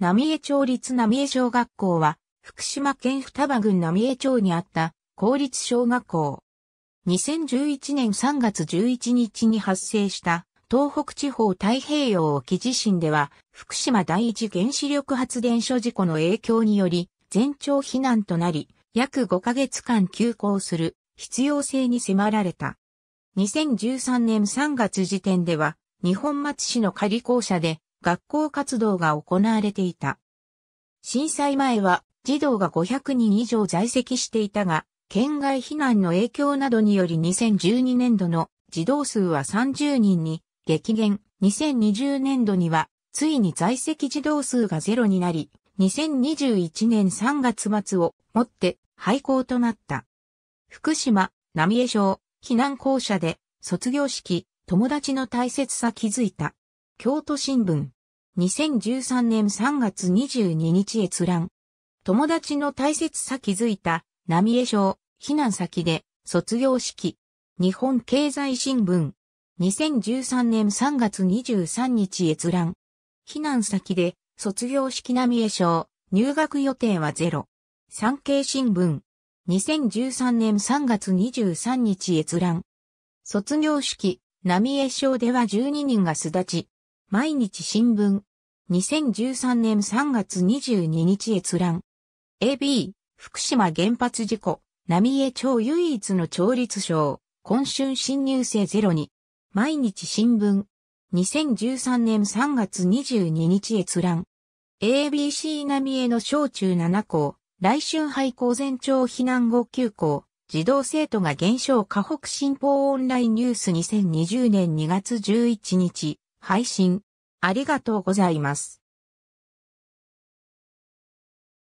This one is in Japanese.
浪江町立浪江小学校は、福島県双葉郡浪江町にあった公立小学校。2011年3月11日に発生した東北地方太平洋沖地震では、福島第一原子力発電所事故の影響により、全庁避難となり、約5ヶ月間休校する必要性に迫られた。2013年3月時点では、日本松市の仮校舎で学校活動が行われていた。震災前は児童が500人以上在籍していたが、県外避難の影響などにより2012年度の児童数は30人に激減、2020年度にはついに在籍児童数がゼロになり、2021年3月末をもって廃校となった。福島、浪江省、避難校舎で卒業式、友達の大切さ気づいた。京都新聞。2013年3月22日閲覧。友達の大切さ気づいた、浪江省、避難先で、卒業式。日本経済新聞。2013年3月23日閲覧。避難先で、卒業式浪江省、入学予定はゼロ。産経新聞。2013年3月23日閲覧。卒業式、浪江省では12人が巣立ち、毎日新聞。2013年3月22日閲覧。AB、福島原発事故、浪江町唯一の町立省、今春新入生ゼロに。毎日新聞。2013年3月22日閲覧。ABC 浪江の小中7校、来春廃校全町避難後9校、児童生徒が減少河北新報オンラインニュース2020年2月11日、配信。ありがとうございます。